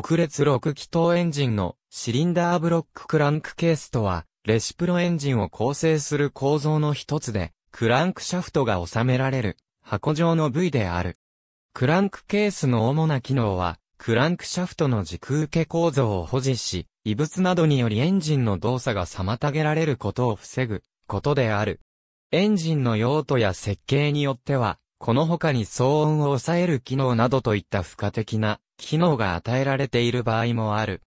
直列6気筒エンジンのシリンダーブロッククランクケースとは、レシプロエンジンを構成する構造の一つで、クランクシャフトが収められる箱状の部位である。クランクケースの主な機能は、クランクシャフトの軸受け構造を保持し、異物などによりエンジンの動作が妨げられることを防ぐことである。エンジンの用途や設計によっては、この他に騒音を抑える機能などといった付加的な機能が与えられている場合もある。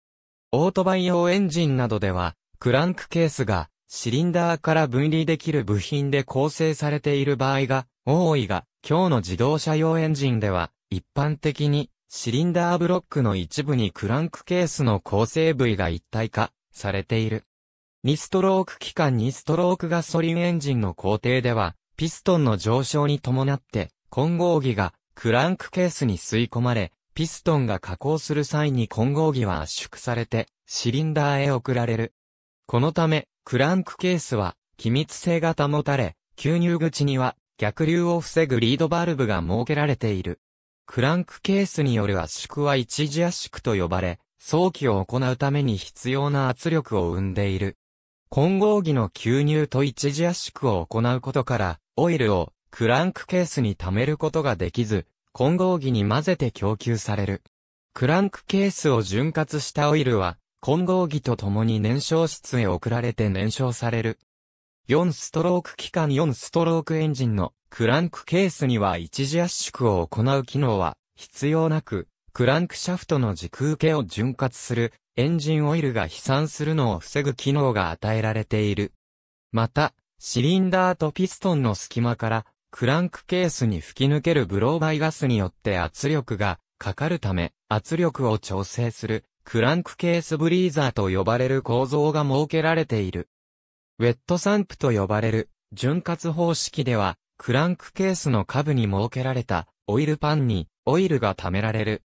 オートバイ用エンジンなどでは、クランクケースがシリンダーから分離できる部品で構成されている場合が多いが、今日の自動車用エンジンでは、一般的にシリンダーブロックの一部にクランクケースの構成部位が一体化されている。2ストローク機関2ストロークガソリンエンジンの工程では、ピストンの上昇に伴って、混合儀がクランクケースに吸い込まれ、ピストンが加工する際に混合儀は圧縮されて、シリンダーへ送られる。このため、クランクケースは、機密性が保たれ、吸入口には逆流を防ぐリードバルブが設けられている。クランクケースによる圧縮は一時圧縮と呼ばれ、早期を行うために必要な圧力を生んでいる。混合儀の吸入と一時圧縮を行うことから、オイルをクランクケースに溜めることができず、混合儀に混ぜて供給される。クランクケースを潤滑したオイルは、混合儀と共に燃焼室へ送られて燃焼される。4ストローク機関4ストロークエンジンのクランクケースには一時圧縮を行う機能は必要なく、クランクシャフトの軸受けを潤滑するエンジンオイルが飛散するのを防ぐ機能が与えられている。また、シリンダーとピストンの隙間から、クランクケースに吹き抜けるブローバイガスによって圧力がかかるため、圧力を調整する、クランクケースブリーザーと呼ばれる構造が設けられている。ウェットサンプと呼ばれる、潤滑方式では、クランクケースの下部に設けられた、オイルパンに、オイルが溜められる。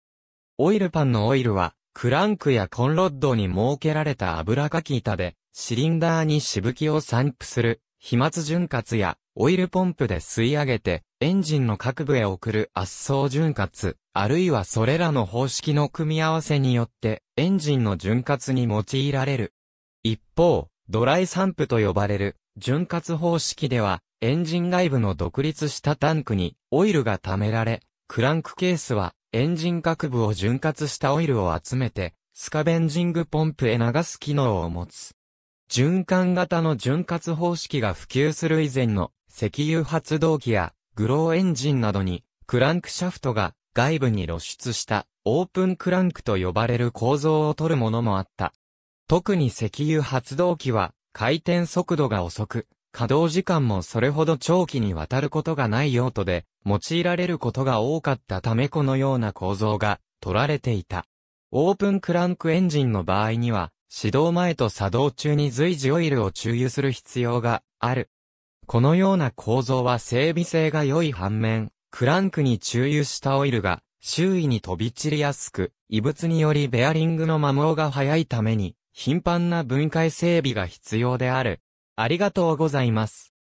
オイルパンのオイルは、クランクやコンロッドに設けられた油かき板で、シリンダーにしぶきを散布する、飛沫潤滑やオイルポンプで吸い上げて、エンジンの各部へ送る圧送潤滑、あるいはそれらの方式の組み合わせによって、エンジンの潤滑に用いられる。一方、ドライ散布と呼ばれる、潤滑方式では、エンジン外部の独立したタンクに、オイルが溜められ、クランクケースは、エンジン各部を潤滑したオイルを集めて、スカベンジングポンプへ流す機能を持つ。循環型の潤滑方式が普及する以前の石油発動機やグローエンジンなどにクランクシャフトが外部に露出したオープンクランクと呼ばれる構造を取るものもあった。特に石油発動機は回転速度が遅く、稼働時間もそれほど長期にわたることがない用途で用いられることが多かったためこのような構造が取られていた。オープンクランクエンジンの場合には指導前と作動中に随時オイルを注油する必要がある。このような構造は整備性が良い反面、クランクに注油したオイルが周囲に飛び散りやすく、異物によりベアリングの摩耗が早いために、頻繁な分解整備が必要である。ありがとうございます。